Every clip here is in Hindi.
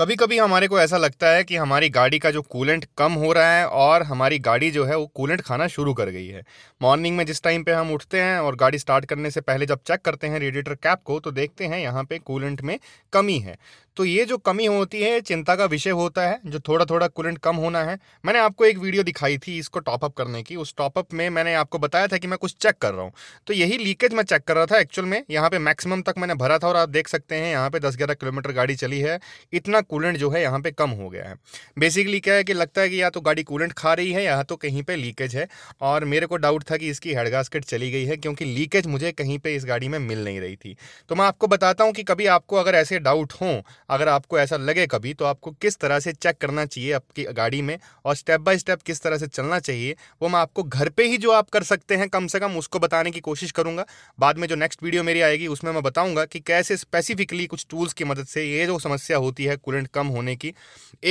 कभी कभी हमारे को ऐसा लगता है कि हमारी गाड़ी का जो कूलेंट कम हो रहा है और हमारी गाड़ी जो है वो कूलेंट खाना शुरू कर गई है मॉर्निंग में जिस टाइम पे हम उठते हैं और गाड़ी स्टार्ट करने से पहले जब चेक करते हैं रेडिएटर कैप को तो देखते हैं यहाँ पे कूलेंट में कमी है तो ये जो कमी होती है चिंता का विषय होता है जो थोड़ा थोड़ा कूलेंट कम होना है मैंने आपको एक वीडियो दिखाई थी इसको टॉपअप करने की उस टॉपअप में मैंने आपको बताया था कि मैं कुछ चेक कर रहा हूँ तो यही लीकेज मैं चेक कर रहा था एक्चुअल में यहाँ पे मैक्सिमम तक मैंने भरा था और आप देख सकते हैं यहाँ पे दस ग्यारह किलोमीटर गाड़ी चली है इतना कूलेंट जो है यहाँ पे कम हो गया है बेसिकली क्या है कि लगता है कि या तो गाड़ी कूलेंट खा रही है या तो कहीं पर लीकेज है और मेरे को डाउट था कि इसकी हेडगास्केट चली गई है क्योंकि लीकेज मुझे कहीं पर इस गाड़ी में मिल नहीं रही थी तो मैं आपको बताता हूँ कि कभी आपको अगर ऐसे डाउट हों अगर आपको ऐसा लगे कभी तो आपको किस तरह से चेक करना चाहिए आपकी गाड़ी में और स्टेप बाय स्टेप किस तरह से चलना चाहिए वो मैं आपको घर पे ही जो आप कर सकते हैं कम से कम उसको बताने की कोशिश करूंगा बाद में जो नेक्स्ट वीडियो मेरी आएगी उसमें मैं बताऊंगा कि कैसे स्पेसिफिकली कुछ टूल्स की मदद से ये जो समस्या होती है कुलेंट कम होने की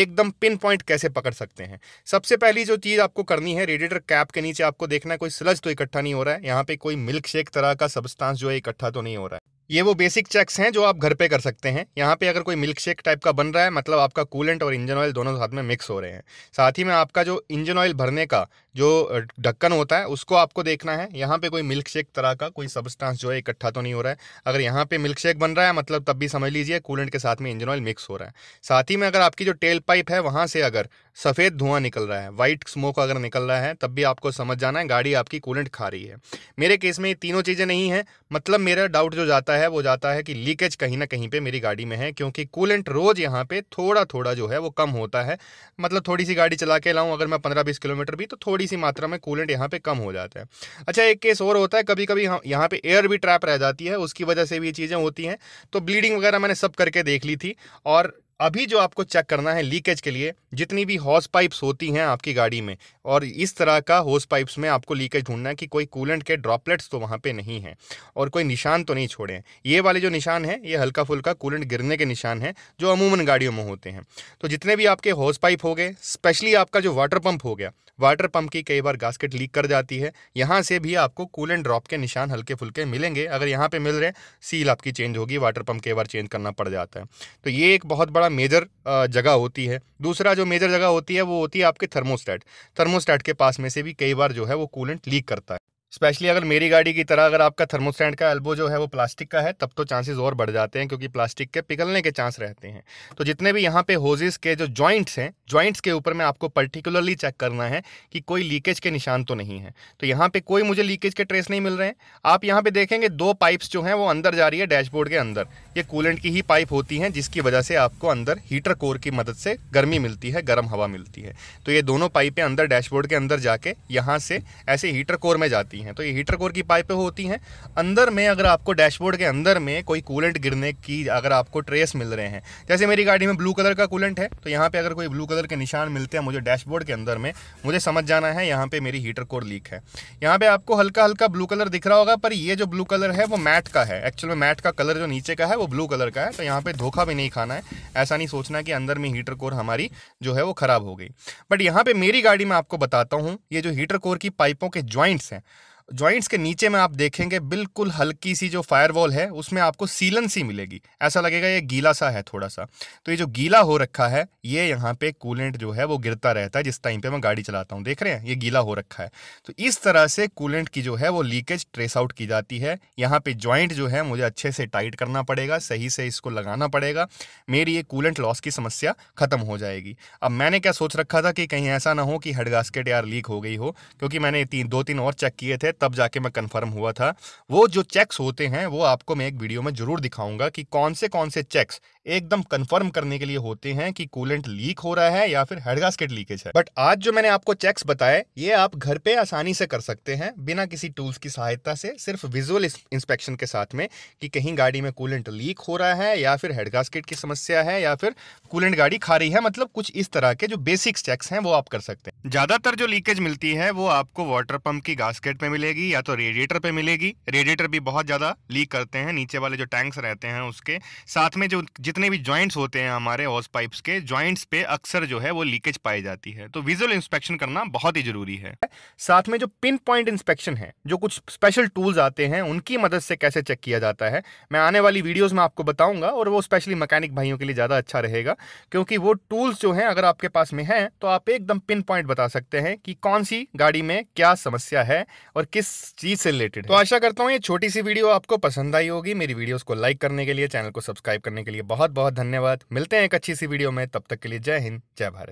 एकदम पिन पॉइंट कैसे पकड़ सकते हैं सबसे पहली जो चीज़ आपको करनी है रेडिएटर कैप के नीचे आपको देखना है कोई स्लज तो इकट्ठा नहीं हो रहा है यहाँ पे कोई मिल्क शेक तरह का सबस्टांस जो है इकट्ठा तो नहीं हो रहा है ये वो बेसिक चेक्स हैं जो आप घर पे कर सकते हैं यहाँ पे अगर कोई मिल्क शेक टाइप का बन रहा है मतलब आपका कूलेंट और इंजन ऑयल दोनों साथ में मिक्स हो रहे हैं साथ ही में आपका जो इंजन ऑयल भरने का जो ढक्कन होता है उसको आपको देखना है यहाँ पे कोई मिल्क शेक तरह का कोई सब्सटेंस जो है इकट्ठा तो नहीं हो रहा है अगर यहाँ पे मिल्क शेक बन रहा है मतलब तब भी समझ लीजिए कूलेंट के साथ में इंजन ऑयल मिक्स हो रहा है साथ ही में अगर आपकी जो टेल पाइप है वहाँ से अगर सफ़ेद धुआं निकल रहा है वाइट स्मोक अगर निकल रहा है तब भी आपको समझ जाना है गाड़ी आपकी कूलेंट खा रही है मेरे केस में ये तीनों चीज़ें नहीं हैं मतलब मेरा डाउट जो जाता है वो जाता है कि लीकेज कहीं ना कहीं पर मेरी गाड़ी में है क्योंकि कूलेंट रोज़ यहाँ पर थोड़ा थोड़ा जो है वो कम होता है मतलब थोड़ी सी गाड़ी चला के लाऊँ अगर मैं पंद्रह बीस किलोमीटर भी तो थोड़ी थोड़ी सी मात्रा में कूलेंट यहाँ पे कम हो जाता है अच्छा एक केस और होता है कभी कभी यहाँ पे एयर भी ट्रैप रह जाती है उसकी वजह से भी ये चीज़ें होती हैं तो ब्लीडिंग वगैरह मैंने सब करके देख ली थी और अभी जो आपको चेक करना है लीकेज के लिए जितनी भी हॉस पाइप्स होती हैं आपकी गाड़ी में और इस तरह का हॉस पाइप्स में आपको लीकेज ढूंढना है कि कोई कूलेंट के ड्रॉपलेट्स तो वहाँ पे नहीं हैं और कोई निशान तो नहीं छोड़े हैं ये वाले जो निशान हैं ये हल्का फुल्का कूलेंट गिरने के निशान हैं जो अमूमन गाड़ियों में होते हैं तो जितने भी आपके हॉस पाइप हो गए स्पेशली आपका जो वाटर पम्प हो गया वाटर पंप की कई बार गास्केट लीक कर जाती है यहाँ से भी आपको कूलेंट ड्रॉप के निशान हल्के फुल्के मिलेंगे अगर यहाँ पर मिल रहे सील आपकी चेंज होगी वाटर पंप कई बार चेंज करना पड़ जाता है तो ये एक बहुत बड़ा बड़ा मेजर जगह होती है दूसरा जो मेजर जगह होती है वो होती है आपके थर्मोस्टैट थर्मोस्टैट के पास में से भी कई बार जो है वो कूलेंट लीक करता है स्पेशली अगर मेरी गाड़ी की तरह अगर आपका थर्मोस्टैंड का एल्बो जो है वो प्लास्टिक का है तब तो चांसेस और बढ़ जाते हैं क्योंकि प्लास्टिक के पिघलने के चांस रहते हैं तो जितने भी यहाँ पे होजेस के जो जॉइंट्स हैं जॉइंट्स के ऊपर में आपको पर्टिकुलरली चेक करना है कि कोई लीकेज के निशान तो नहीं है तो यहाँ पर कोई मुझे लीकेज के ट्रेस नहीं मिल रहे हैं आप यहाँ पर देखेंगे दो पाइप्स जो हैं वो अंदर जा रही है डैशबोर्ड के अंदर ये कूलेंट की ही पाइप होती हैं जिसकी वजह से आपको अंदर हीटर कोर की मदद से गर्मी मिलती है गर्म हवा मिलती है तो ये दोनों पाइपें अंदर डैशबोर्ड के अंदर जाके यहाँ से ऐसे हीटर कोर में जाती होती हैं तो ये हीटर कोर की पाइपें होती हैं अंदर में अगर आपको डैशबोर्ड के अंदर में कोई कूलेंट गिरने की अगर आपको ट्रेस मिल रहे हैं जैसे मेरी गाड़ी में ब्लू कलर का कूलेंट है तो यहाँ पर अगर कोई ब्लू कलर के निशान मिलते हैं मुझे डैशबोर्ड के अंदर में मुझे समझ जाना है यहाँ पर मेरी हीटर कोर लीक है यहाँ पर आपको हल्का हल्का ब्लू कलर दिख रहा होगा पर ये जो ब्लू कलर है वो मैट का है एक्चुअल में मैट का कलर जो नीचे का है वो ब्लू कलर का है तो यहाँ पर धोखा भी नहीं खाना है ऐसा नहीं सोचना कि अंदर में हीटर कोर हमारी जो है वो ख़राब हो गई बट यहाँ पर मेरी गाड़ी में आपको बताता हूँ ये जो हीटर कोर की पाइपों के ज्वाइंट्स हैं जॉइंट्स के नीचे में आप देखेंगे बिल्कुल हल्की सी जो फायर वॉल है उसमें आपको सीलन सी मिलेगी ऐसा लगेगा ये गीला सा है थोड़ा सा तो ये जो गीला हो रखा है ये यहाँ पे कूलेंट जो है वो गिरता रहता है जिस टाइम पे मैं गाड़ी चलाता हूँ देख रहे हैं ये गीला हो रखा है तो इस तरह से कूलेंट की जो है वो लीकेज ट्रेस आउट की जाती है यहाँ पर ज्वाइंट जो है मुझे अच्छे से टाइट करना पड़ेगा सही से इसको लगाना पड़ेगा मेरी ये कूलेंट लॉस की समस्या खत्म हो जाएगी अब मैंने क्या सोच रखा था कि कहीं ऐसा ना हो कि हेड गास्केट यार लीक हो गई हो क्योंकि मैंने तीन दो तीन और चेक किए थे तब जाके मैं कंफर्म हुआ था वो जो चेक्स होते हैं वो आपको मैं एक वीडियो में जरूर दिखाऊंगा कि कौन से कौन से चेक्स एकदम कंफर्म करने के लिए होते हैं कि कूलेंट लीक हो रहा है या फिर हेडगास्केट लीकेज है बट आज जो मैंने आपको चेक्स बताए ये आप घर पे आसानी से कर सकते हैं बिना किसी टूल्स की सहायता से सिर्फ विजुअल इंस्पेक्शन के साथ में कि कहीं गाड़ी में कूलेंट लीक हो रहा है या फिर हेडगास्केट की समस्या है या फिर कूलेंट गाड़ी खा रही है मतलब कुछ इस तरह के जो बेसिक चेक्स हैं वो आप कर सकते हैं ज्यादातर जो लीकेज मिलती है वो आपको वाटर पंप की गास्केट में मिलेगी या तो रेडिएटर पे मिलेगी रेडिएटर भी बहुत ज्यादा लीक करते हैं नीचे वाले जो टैंक्स रहते हैं उसके साथ में जो जितने जितने भी जॉइंट्स होते हैं हमारे हॉस पाइप्स के जॉइंट्स पे अक्सर जो है वो लीकेज पाई जाती है तो विजुअल इंस्पेक्शन करना बहुत ही जरूरी है साथ में जो पिन पॉइंट इंस्पेक्शन है जो कुछ स्पेशल टूल्स आते हैं उनकी मदद से कैसे चेक किया जाता है मैं आने वाली वीडियोज में आपको बताऊंगा और वो स्पेशली मैकेनिक भाइयों के लिए ज़्यादा अच्छा रहेगा क्योंकि वो टूल्स जो है अगर आपके पास में है तो आप एकदम पिन पॉइंट बता सकते हैं कि कौन सी गाड़ी में क्या समस्या है और किस चीज़ से रिलेटेड तो आशा करता हूँ ये छोटी सी वीडियो आपको पसंद आई होगी मेरी वीडियोज़ को लाइक करने के लिए चैनल को सब्सक्राइब करने के लिए बहुत बहुत बहुत धन्यवाद मिलते हैं एक अच्छी सी वीडियो में तब तक के लिए जय हिंद जय भारत